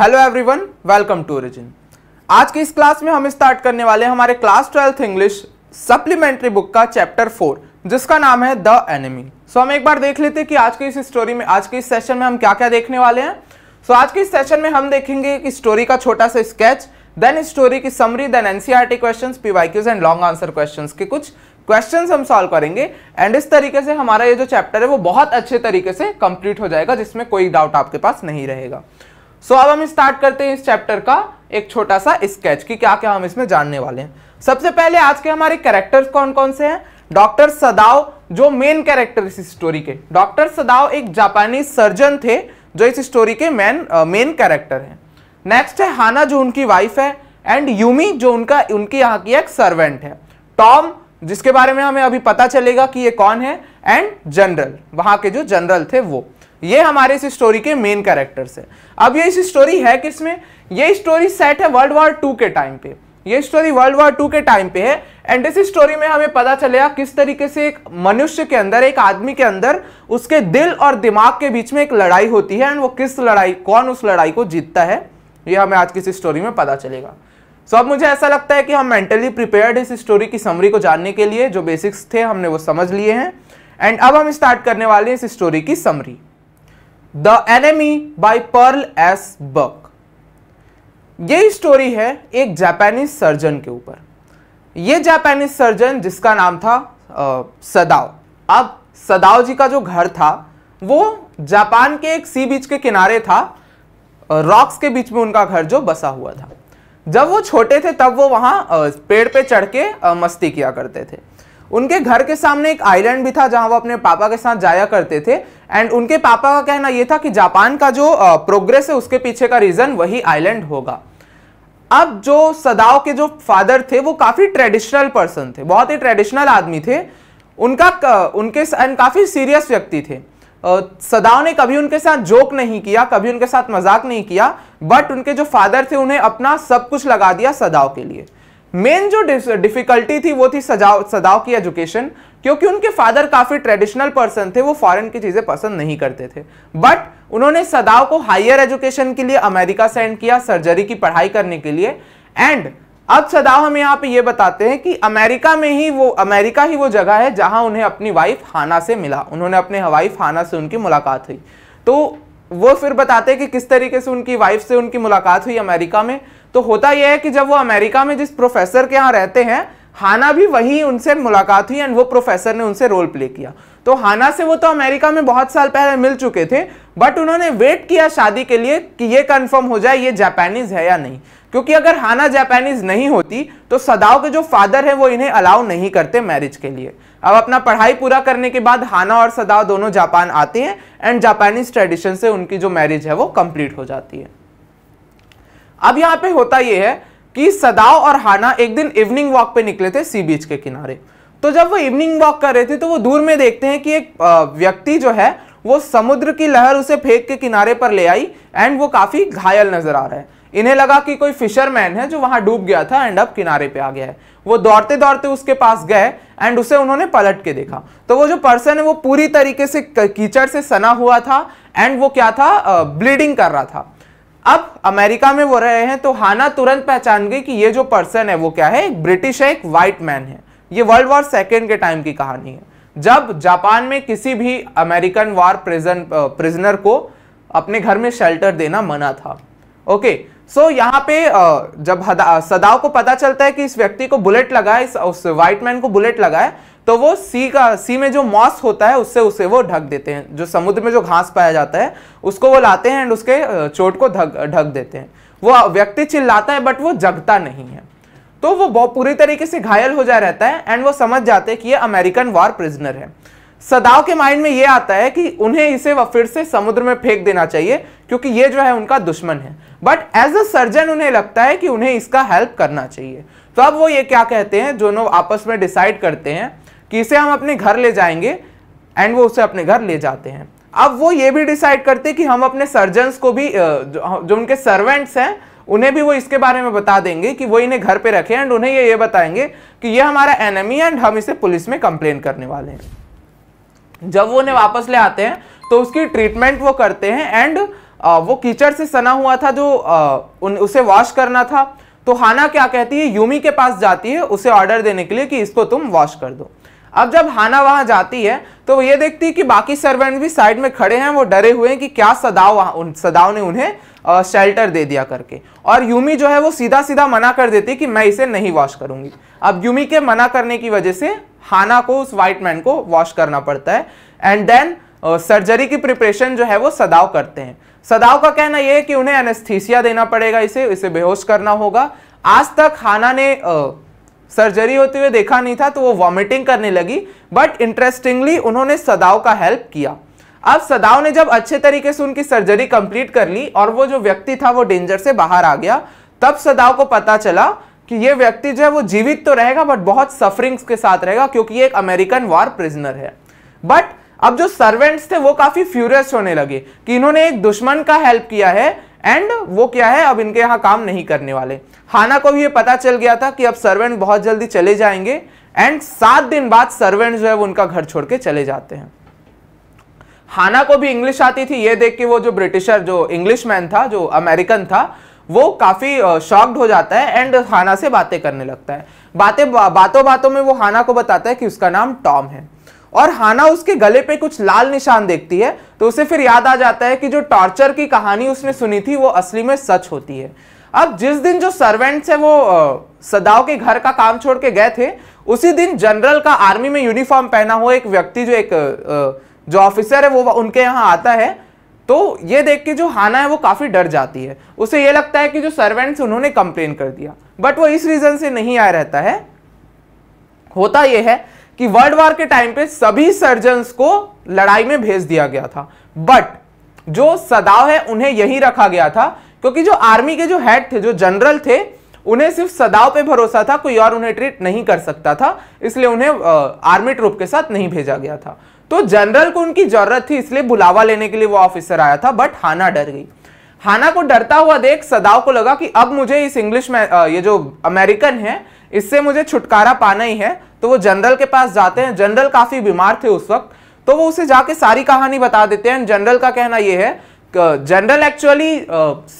Hello everyone welcome to Origin आज की इस क्लास में हम स्टार्ट करने वाले हमारे class twelfth English supplementary book का चैप्टर फोर जिसका नाम है द एनिमी सो हम एक बार देख लेते हैं कि आज की इस स्टोरी में आज के इस सेशन में हम क्या क्या देखने वाले हैं सो so, आज के इस सेशन में हम देखेंगे कि स्टोरी का छोटा सा स्केच देन स्टोरी की summary then NCERT question PYQs and long answer question के कुछ क्वेश्चन हम सॉल्व करेंगे एंड इस तरीके से हमारा ये जो चैप्टर है वो बहुत अच्छे तरीके से कंप्लीट हो जाएगा जिसमें कोई डाउट आपके पास नहीं रहेगा सो so, अब हम स्टार्ट करते हैं इस चैप्टर का एक छोटा सा स्केच कि क्या क्या हम इसमें जानने वाले हैं सबसे पहले आज के हमारे कैरेक्टर्स कौन कौन से हैं डॉक्टर सदाव जो मेन कैरेक्टर इस स्टोरी के डॉक्टर सदाव एक जापानी सर्जन थे जो इस स्टोरी के मेन मेन कैरेक्टर हैं नेक्स्ट है हाना जो उनकी वाइफ है एंड यूमी जो उनका उनकी यहाँ की एक सर्वेंट है टॉम जिसके बारे में हमें अभी पता चलेगा कि ये कौन है एंड जनरल वहाँ के जो जनरल थे वो ये हमारे इस स्टोरी के मेन कैरेक्टर्स हैं अब ये इस स्टोरी है किसमें ये स्टोरी सेट है वर्ल्ड वॉर टू के टाइम पे ये स्टोरी वर्ल्ड वॉर टू के टाइम पे है एंड इस स्टोरी में हमें पता चलेगा किस तरीके से एक मनुष्य के अंदर एक आदमी के अंदर उसके दिल और दिमाग के बीच में एक लड़ाई होती है एंड वो किस लड़ाई कौन उस लड़ाई को जीतता है ये हमें आज की इस स्टोरी में पता चलेगा सो so, अब मुझे ऐसा लगता है कि हम मेंटली प्रिपेयर्ड इस स्टोरी की समरी को जानने के लिए जो बेसिक्स थे हमने वो समझ लिए हैं एंड अब हम स्टार्ट करने वाले हैं इस स्टोरी की summary the enemy by Pearl S Buck यही स्टोरी है एक जापानीज सर्जन के ऊपर ये जापानीज सर्जन जिसका नाम था आ, सदाव अब सदाव जी का जो घर था वो जापान के एक सी बीच के किनारे था रॉक्स के बीच में उनका घर जो बसा हुआ था जब वो छोटे थे तब वो वहां पेड़ पे चढ़ के मस्ती किया करते थे उनके घर के सामने एक आइलैंड भी था जहां वो अपने पापा के साथ जाया करते थे एंड उनके पापा का कहना यह था कि जापान का जो प्रोग्रेस है उसके पीछे का रीजन वही आइलैंड होगा अब जो सदाओ के जो फादर थे वो काफी ट्रेडिशनल पर्सन थे बहुत ही ट्रेडिशनल आदमी थे उनका उनके एंड काफी सीरियस व्यक्ति थे सदाओ ने कभी उनके साथ जोक नहीं किया कभी उनके साथ मजाक नहीं किया बट उनके जो फादर थे उन्हें अपना सब कुछ लगा दिया सदाओ के लिए मेन जो डिफिकल्टी थी वो थी सजाव सदाव की एजुकेशन क्योंकि उनके फादर काफ़ी ट्रेडिशनल पर्सन थे वो फॉरेन की चीज़ें पसंद नहीं करते थे बट उन्होंने सदाव को हायर एजुकेशन के लिए अमेरिका सेंड किया सर्जरी की पढ़ाई करने के लिए एंड अब सदाव हमें यहाँ पे ये बताते हैं कि अमेरिका में ही वो अमेरिका ही वो जगह है जहां उन्हें अपनी वाइफ हाना से मिला उन्होंने अपने वाइफ हाना से उनकी मुलाकात हुई तो वो फिर बताते हैं कि किस तरीके से उनकी वाइफ से उनकी मुलाकात हुई अमेरिका में तो होता यह है कि जब वो अमेरिका में जिस प्रोफेसर के यहाँ रहते हैं हाना भी वहीं उनसे मुलाकात हुई एंड वो प्रोफेसर ने उनसे रोल प्ले किया तो हाना से वो तो अमेरिका में बहुत साल पहले मिल चुके थे बट उन्होंने वेट किया शादी के लिए कि ये कंफर्म हो जाए ये जापानीज है या नहीं क्योंकि अगर हाना जापानीज नहीं होती तो सदाओ के जो फादर है वो इन्हें अलाउ नहीं करते मैरिज के लिए अब अपना पढ़ाई पूरा करने के बाद हाना और सदाओ दोनों जापान आते हैं एंड जापानीज ट्रेडिशन से उनकी जो मैरिज है वो कंप्लीट हो जाती है अब यहाँ पे होता यह है कि सदाव और हाना एक दिन इवनिंग वॉक पे निकले थे सी बीच के किनारे तो जब वो इवनिंग वॉक कर रहे थे तो वो दूर में देखते हैं कि एक व्यक्ति जो है वो समुद्र की लहर उसे फेंक के किनारे पर ले आई एंड वो काफ़ी घायल नजर आ रहा है इन्हें लगा कि कोई फिशरमैन है जो वहां डूब गया था एंड अब किनारे पे आ गया है वो दौड़ते दौड़ते उसके पास गए एंड उसे उन्होंने पलट के देखा तो वो जो पर्सन है वो पूरी तरीके से कीचड़ से सना हुआ था एंड वो क्या था ब्लीडिंग कर रहा था अब अमेरिका में वो रहे हैं तो हाना तुरंत पहचान गई कि ये जो पर्सन है वो क्या है एक ब्रिटिश है एक वाइट मैन है ये वर्ल्ड वॉर सेकेंड के टाइम की कहानी है जब जापान में किसी भी अमेरिकन वॉर प्रिजन प्रिजनर को अपने घर में शेल्टर देना मना था ओके सो so, यहाँ पे जब सदाव को पता चलता है कि इस व्यक्ति को बुलेट लगा है इस, उस वाइट मैन को बुलेट लगा है तो वो सी का सी में जो मॉस होता है उससे उसे वो ढक देते हैं जो समुद्र में जो घास पाया जाता है उसको वो लाते हैं एंड उसके चोट को ढक ढक देते हैं वो व्यक्ति चिल्लाता है बट वो जगता नहीं है तो वो बहुत पूरी तरीके से घायल हो जा रहता है एंड वो समझ जाते हैं कि ये अमेरिकन वॉर प्रिजनर है सदाव के माइंड में ये आता है कि उन्हें इसे फिर से समुद्र में फेंक देना चाहिए क्योंकि ये जो है उनका दुश्मन है बट एज अ सर्जन उन्हें लगता है कि उन्हें इसका हेल्प करना चाहिए तो अब वो ये क्या कहते हैं दोनों आपस में डिसाइड करते हैं कि इसे हम अपने घर ले जाएंगे एंड वो उसे अपने घर ले जाते हैं अब वो ये भी डिसाइड करते कि हम अपने सर्जन्स को भी जो, जो उनके सर्वेंट्स हैं उन्हें भी वो इसके बारे में बता देंगे कि वो इन्हें घर पे रखें एंड उन्हें ये ये बताएंगे कि ये हमारा एनमी एंड हम इसे पुलिस में कंप्लेन करने वाले हैं जब वो उन्हें वापस ले आते हैं तो उसकी ट्रीटमेंट वो करते हैं एंड वो कीचड़ से सना हुआ था जो उन उसे वॉश करना था तो हाना क्या कहती है यूमी के पास जाती है उसे ऑर्डर देने के लिए कि इसको तुम वॉश कर दो अब जब हाना वहां जाती है तो वो ये देखती है कि बाकी सर्वेंट भी साइड में खड़े हैं वो डरे हुए हैं कि क्या सदाव उन सदाव ने उन्हें शेल्टर दे दिया करके और यूमी जो है वो सीधा सीधा मना कर देती है कि मैं इसे नहीं वॉश करूंगी अब यूमी के मना करने की वजह से हाना को उस वाइट मैन को वॉश करना पड़ता है एंड देन सर्जरी की प्रिपरेशन जो है वो सदाव करते हैं सदाव का कहना यह है कि उन्हें एनेस्थीसिया देना पड़ेगा इसे इसे बेहोश करना होगा आज तक हाना ने सर्जरी होते हुए देखा नहीं था तो वो वॉमिटिंग करने लगी बट इंटरेस्टिंगली उन्होंने सदाव का हेल्प किया अब सदाव ने जब अच्छे तरीके से उनकी सर्जरी कंप्लीट कर ली और वो जो व्यक्ति था वो डेंजर से बाहर आ गया तब सदाव को पता चला कि ये व्यक्ति जो है वो जीवित तो रहेगा बट बहुत सफरिंग्स के साथ रहेगा क्योंकि ये एक अमेरिकन वॉर प्रिजनर है बट अब जो सर्वेंट्स थे वो काफी फ्यूरियस होने लगे कि इन्होंने एक दुश्मन का हेल्प किया है एंड वो क्या है अब इनके यहाँ काम नहीं करने वाले हाना को भी ये पता चल गया था कि अब सर्वेंट बहुत जल्दी चले जाएंगे एंड सात दिन बाद सर्वेंट जो है वो उनका घर छोड़ के चले जाते हैं हाना को भी इंग्लिश आती थी ये देख के वो जो ब्रिटिशर जो इंग्लिश मैन था जो अमेरिकन था वो काफ़ी शॉक्ड हो जाता है एंड हाना से बातें करने लगता है बातें बातों बातों में वो हाना को बताता है कि उसका नाम टॉम है और हाना उसके गले पे कुछ लाल निशान देखती है तो उसे फिर याद आ जाता है कि जो टॉर्चर की कहानी उसने सुनी थी वो असली में सच होती है अब जिस दिन जो सर्वेंट्स है वो सदाव के घर का काम छोड़ के गए थे उसी दिन जनरल का आर्मी में यूनिफॉर्म पहना हुआ एक व्यक्ति जो एक जो ऑफिसर है वो उनके यहाँ आता है तो ये देख के जो हाना है वो काफ़ी डर जाती है उसे ये लगता है कि जो सर्वेंट्स उन्होंने कंप्लेन कर दिया बट वो इस रीज़न से नहीं आया रहता है होता यह है कि वर्ल्ड वॉर के टाइम पे सभी सर्जन को लड़ाई में भेज दिया गया था बट जो सदाव है उन्हें यही रखा गया था क्योंकि जो आर्मी के जो हेड थे जो जनरल थे उन्हें सिर्फ सदाव पे भरोसा था कोई और उन्हें ट्रीट नहीं कर सकता था इसलिए उन्हें आर्मी ट्रूप के साथ नहीं भेजा गया था तो जनरल को उनकी जरूरत थी इसलिए बुलावा लेने के लिए वो ऑफिसर आया था बट हाना डर गई हाना को डरता हुआ देख सदाव को लगा कि अब मुझे इस इंग्लिश में ये जो अमेरिकन है इससे मुझे छुटकारा पाना ही है तो वो जनरल के पास जाते हैं जनरल काफ़ी बीमार थे उस वक्त तो वो उसे जाके सारी कहानी बता देते हैं जनरल का कहना ये है जनरल एक्चुअली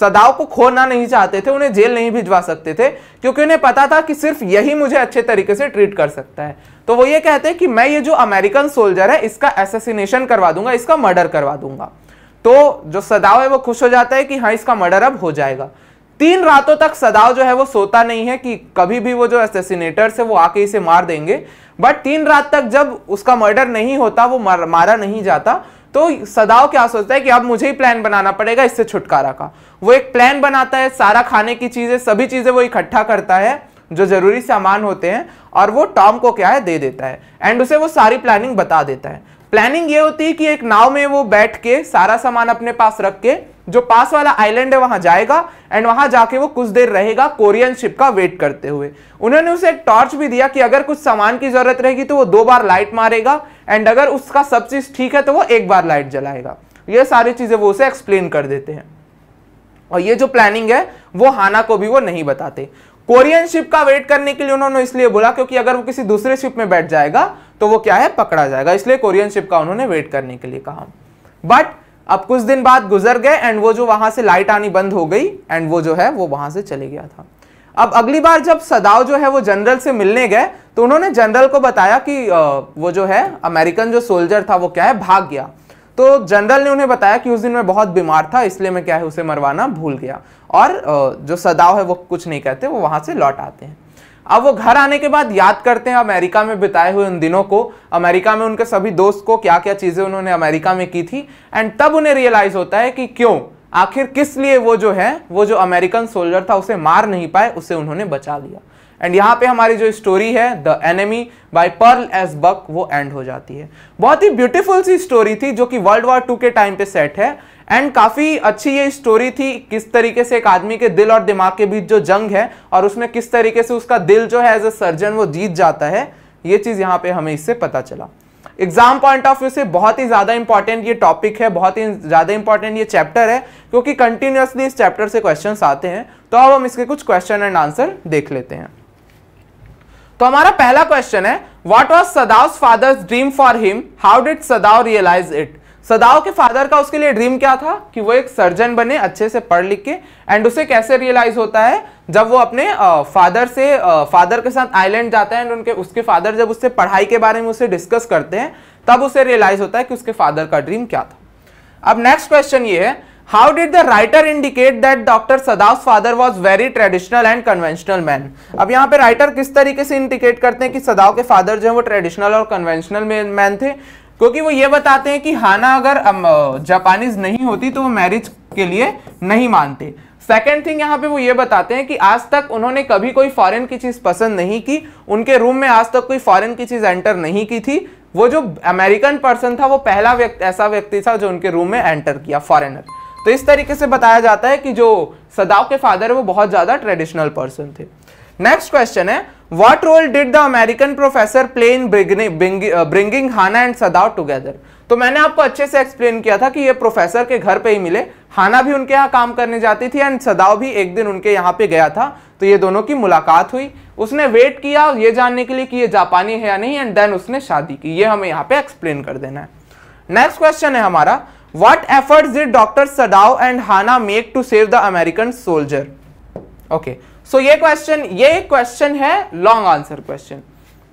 सदाव को खोना नहीं चाहते थे उन्हें जेल नहीं भिजवा सकते थे क्योंकि उन्हें पता था कि सिर्फ यही मुझे अच्छे तरीके से ट्रीट कर सकता है तो वो ये कहते हैं कि मैं ये जो अमेरिकन सोल्जर है इसका एसेसिनेशन करवा दूंगा इसका मर्डर करवा दूंगा तो जो सदाव है वो खुश हो जाता है कि हाँ इसका मर्डर अब हो जाएगा तीन रातों तक सदाव जो है वो सोता नहीं है कि कभी भी वो जो एसेसिनेटर है वो आके इसे मार देंगे बट तीन रात तक जब उसका मर्डर नहीं होता वो मार, मारा नहीं जाता तो सदाव क्या सोचता है कि अब मुझे ही प्लान बनाना पड़ेगा इससे छुटकारा का वो एक प्लान बनाता है सारा खाने की चीज़ें सभी चीज़ें वो इकट्ठा करता है जो ज़रूरी सामान होते हैं और वो टॉम को क्या है दे देता है एंड उसे वो सारी प्लानिंग बता देता है प्लानिंग ये होती है कि एक नाव में वो बैठ के सारा सामान अपने पास रख के जो पास वाला आइलैंड है वहां जाएगा एंड वहां जाके वो कुछ देर रहेगा कोरियन शिप का वेट करते हुए उन्होंने उसे एक टॉर्च भी दिया कि अगर कुछ सामान की जरूरत रहेगी तो वो दो बार लाइट मारेगा एंड अगर उसका सब चीज ठीक है तो वो एक बार लाइट जलाएगा ये सारी चीजें वो उसे एक्सप्लेन कर देते हैं और ये जो प्लानिंग है वो हाना को भी वो नहीं बताते कोरियन शिप का वेट करने के लिए उन्होंने इसलिए बोला क्योंकि अगर वो किसी दूसरे शिप में बैठ जाएगा तो वो क्या है पकड़ा जाएगा इसलिए कोरियन शिप का उन्होंने वेट करने के लिए कहा बट अब कुछ दिन बाद गुजर गए एंड वो जो वहां से लाइट आनी बंद हो गई एंड वो जो है वो वहां से चले गया था अब अगली बार जब सदाव जो है वो जनरल से मिलने गए तो उन्होंने जनरल को बताया कि वो जो है अमेरिकन जो सोल्जर था वो क्या है भाग गया तो जनरल ने उन्हें बताया कि उस दिन मैं बहुत बीमार था इसलिए मैं क्या है उसे मरवाना भूल गया और जो सदाव है वो कुछ नहीं कहते वो वहां से लौट आते हैं अब वो घर आने के बाद याद करते हैं अमेरिका में बिताए हुए उन दिनों को अमेरिका में उनके सभी दोस्त को क्या क्या चीज़ें उन्होंने अमेरिका में की थी एंड तब उन्हें रियलाइज़ होता है कि क्यों आखिर किस लिए वो जो है वो जो अमेरिकन सोल्जर था उसे मार नहीं पाए उसे उन्होंने बचा लिया एंड यहाँ पे हमारी जो स्टोरी है the enemy by Pearl S Buck वो एंड हो जाती है बहुत ही ब्यूटीफुल सी स्टोरी थी जो कि वर्ल्ड वॉर टू के टाइम पे सेट है एंड काफ़ी अच्छी ये स्टोरी थी किस तरीके से एक आदमी के दिल और दिमाग के बीच जो जंग है और उसमें किस तरीके से उसका दिल जो है एज ए सर्जन वो जीत जाता है ये चीज़ यहाँ पे हमें इससे पता चला एग्जाम पॉइंट ऑफ व्यू से बहुत ही ज़्यादा इंपॉर्टेंट ये टॉपिक है बहुत ही ज़्यादा इंपॉर्टेंट ये चैप्टर है क्योंकि कंटिन्यूसली इस चैप्टर से क्वेश्चन आते हैं तो अब हम इसके कुछ क्वेश्चन एंड आंसर देख लेते हैं तो हमारा पहला क्वेश्चन है what was Sadao's father's dream for him how did Sadao realise it Sadao के फादर का उसके लिए ड्रीम क्या था कि वो एक सर्जन बने अच्छे से पढ़ लिख के एंड उसे कैसे रियलाइज होता है जब वो अपने फादर से फादर के साथ आइलैंड जाता है एंड उनके उसके फादर जब उससे पढ़ाई के बारे में उसे डिस्कस करते हैं तब उसे रियलाइज होता है कि उसके फादर का ड्रीम क्या था अब नेक्स्ट क्वेश्चन ये है how did the writer indicate that doctor Sadao father was very traditional and conventional man अब यहाँ पे राइटर किस तरीके से इंडिकेट करते हैं कि सदाव के फादर जो है वो ट्रेडिशनल और कन्वेंशनल मैन थे क्योंकि वो ये बताते हैं कि हाना अगर जापानीज नहीं होती तो वो मैरिज के लिए नहीं मानते सेकेंड थिंग यहाँ पे वो ये बताते हैं कि आज तक उन्होंने कभी कोई फॉरेन की चीज़ पसंद नहीं की उनके रूम में आज तक कोई फॉरेन की चीज़ एंटर नहीं की थी वो जो अमेरिकन पर्सन था वो पहला व्यक्ति ऐसा व्यक्ति था जो उनके रूम में एंटर किया फॉरेनर तो इस तरीके से बताया जाता है कि जो सदाव के फादर है वो बहुत ज़्यादा ट्रेडिशनल पर्सन थे नेक्स्ट क्वेश्चन है What role did the American professor play in bringing uh, Hana and Sadao together? तो मैंने आपको अच्छे से एक्सप्लेन किया था कि ये प्रोफेसर के घर पे ही मिले हाना भी उनके यहाँ काम करने जाती थी एंड सदाव भी एक दिन उनके यहाँ पे गया था तो ये दोनों की मुलाकात हुई उसने वेट किया ये जानने के लिए कि ये जापानी है या नहीं एंड देन उसने शादी की ये हमें यहाँ पे एक्सप्लेन कर देना है नेक्स्ट क्वेश्चन है हमारा what effort did doctor Sadao and Hana make to save the American soldier okay okay. So ये क्वेश्चन ये क्वेश्चन है लॉन्ग आंसर क्वेश्चन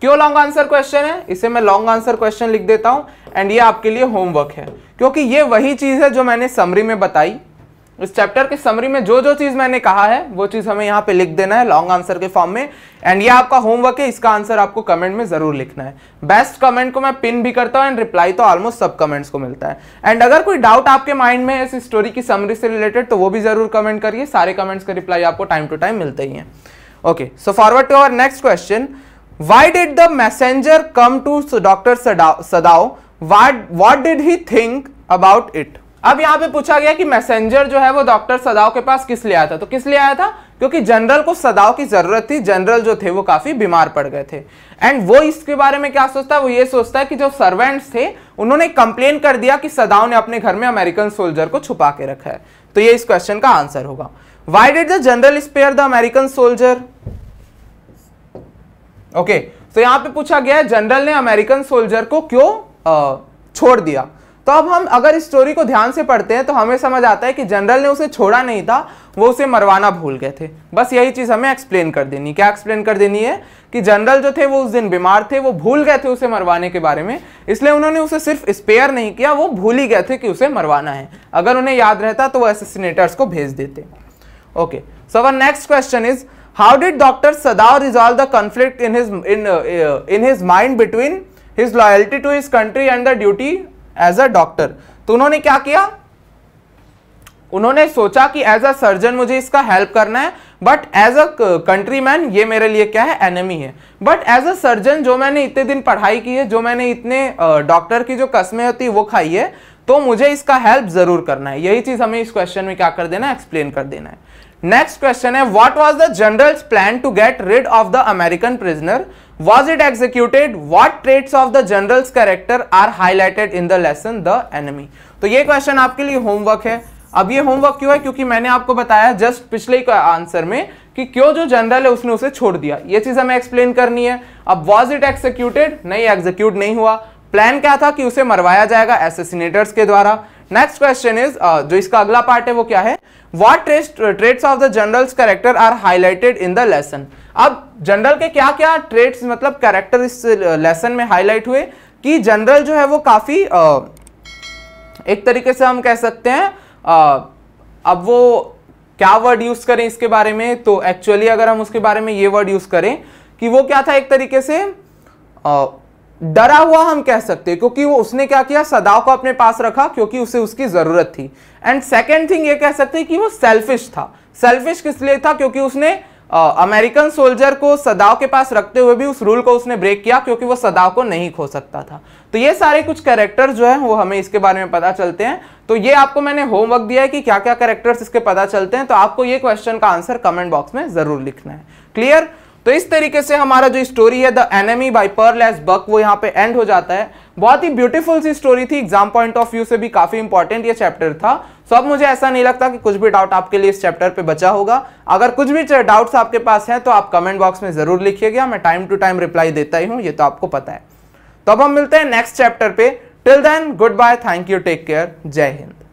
क्यों लॉन्ग आंसर क्वेश्चन है इसे मैं लॉन्ग आंसर क्वेश्चन लिख देता हूं एंड ये आपके लिए होमवर्क है क्योंकि ये वही चीज है जो मैंने समरी में बताई इस चैप्टर के समरी में जो जो चीज़ मैंने कहा है वो चीज़ हमें यहाँ पे लिख देना है लॉन्ग आंसर के फॉर्म में एंड ये आपका होमवर्क है इसका आंसर आपको कमेंट में ज़रूर लिखना है बेस्ट कमेंट को मैं पिन भी करता हूँ एंड रिप्लाई तो ऑलमोस्ट सब कमेंट्स को मिलता है एंड अगर कोई डाउट आपके माइंड में है इस स्टोरी की समरी से रिलेटेड तो वो भी ज़रूर कमेंट करिए सारे कमेंट्स का रिप्लाई आपको टाइम टू टाइम मिलते ही है okay so forward to our next question why did the messenger come to doctor Sadao what what did he think about it अब यहाँ पे पूछा गया कि मैसेंजर जो है वो डॉक्टर सदाव के पास किस लिए आया था तो किस लिए आया था क्योंकि जनरल को सदाव की जरूरत थी जनरल जो थे वो काफी बीमार पड़ गए थे एंड वो इसके बारे में क्या सोचता है वो ये सोचता है कि जो सर्वेंट्स थे उन्होंने कंप्लेन कर दिया कि सदाव ने अपने घर में अमेरिकन सोल्जर को छुपा के रखा है तो ये इस क्वेश्चन का आंसर होगा why did the general spare the American soldier okay तो यहां पे पूछा गया है जनरल ने अमेरिकन सोल्जर को क्यों आ, छोड़ दिया तो अब हम अगर इस स्टोरी को ध्यान से पढ़ते हैं तो हमें समझ आता है कि जनरल ने उसे छोड़ा नहीं था वो उसे मरवाना भूल गए थे बस यही चीज़ हमें एक्सप्लेन कर देनी क्या एक्सप्लेन कर देनी है कि जनरल जो थे वो उस दिन बीमार थे वो भूल गए थे उसे मरवाने के बारे में इसलिए उन्होंने उसे सिर्फ स्पेयर नहीं किया वो भूल ही गए थे कि उसे मरवाना है अगर उन्हें याद रहता तो वो एसेसिनेटर्स को भेज देते okay so our next question is how did doctor Sadao resolve the conflict in his in in his mind between his loyalty to his country and the duty as a doctor तो उन्होंने क्या किया उन्होंने सोचा कि as a surgeon मुझे इसका help करना है but as a country man ये मेरे लिए क्या है एनिमी है बट एज अ सर्जन जो मैंने इतने दिन पढ़ाई की है जो मैंने इतने डॉक्टर की जो कस्में होती है वो खाई है तो मुझे इसका हेल्प जरूर करना है यही चीज हमें इस क्वेश्चन में क्या कर देना है एक्सप्लेन कर देना है नेक्स्ट क्वेश्चन है what was the general's plan to get rid of the American prisoner was it executed what traits of the general's character are highlighted in the lesson the enemy तो ये question आपके लिए homework है अब ये homework क्यों है क्योंकि मैंने आपको बताया जस्ट पिछले आंसर में कि क्यों जो जनरल है उसने उसे छोड़ दिया ये चीज हमें एक्सप्लेन करनी है अब वॉज इट एक्सिक्यूटेड नहीं एग्जीक्यूट नहीं हुआ प्लान क्या था कि उसे मरवाया जाएगा एसेसिनेटर्स के द्वारा नेक्स्ट क्वेश्चन इज जो इसका अगला पार्ट है वो क्या है what traits of the general's character are highlighted in the lesson अब जनरल के क्या क्या ट्रेड्स मतलब कैरेक्टर इस लेसन uh, में हाईलाइट हुए कि जनरल जो है वो काफ़ी uh, एक तरीके से हम कह सकते हैं आ, uh, अब वो क्या वर्ड यूज़ करें इसके बारे में तो एक्चुअली अगर हम उसके बारे में ये वर्ड यूज़ करें कि वो क्या था एक तरीके से आ, डरा हुआ हम कह सकते हैं क्योंकि वो उसने क्या किया सदाव को अपने पास रखा क्योंकि उसे उसकी ज़रूरत थी एंड सेकेंड थिंग ये कह सकते हैं कि वो सेल्फिश था सेल्फिश किस लिए था क्योंकि उसने अमेरिकन सोल्जर को सदाव के पास रखते हुए भी उस रूल को उसने ब्रेक किया क्योंकि वो सदाव को नहीं खो सकता था तो ये सारे कुछ कैरेक्टर जो है वो हमें इसके बारे में पता चलते हैं तो ये आपको मैंने होमवर्क दिया है कि क्या क्या कैरेक्टर्स इसके पता चलते हैं तो आपको ये क्वेश्चन का आंसर कमेंट बॉक्स में जरूर लिखना है क्लियर तो इस तरीके से हमारा जो स्टोरी है the enemy by Pearl S Buck वो यहाँ पे एंड हो जाता है बहुत ही ब्यूटीफुल सी स्टोरी थी एग्जाम पॉइंट ऑफ व्यू से भी काफी इंपॉर्टेंट ये चैप्टर था सो so, अब मुझे ऐसा नहीं लगता कि कुछ भी डाउट आपके लिए इस चैप्टर पे बचा होगा अगर कुछ भी डाउट्स आपके पास हैं तो आप कमेंट बॉक्स में जरूर लिखिएगा मैं टाइम टू टाइम रिप्लाई देता ही हूँ ये तो आपको पता है तो अब हम मिलते हैं नेक्स्ट चैप्टर पे till then good bye thank you take care जय हिंद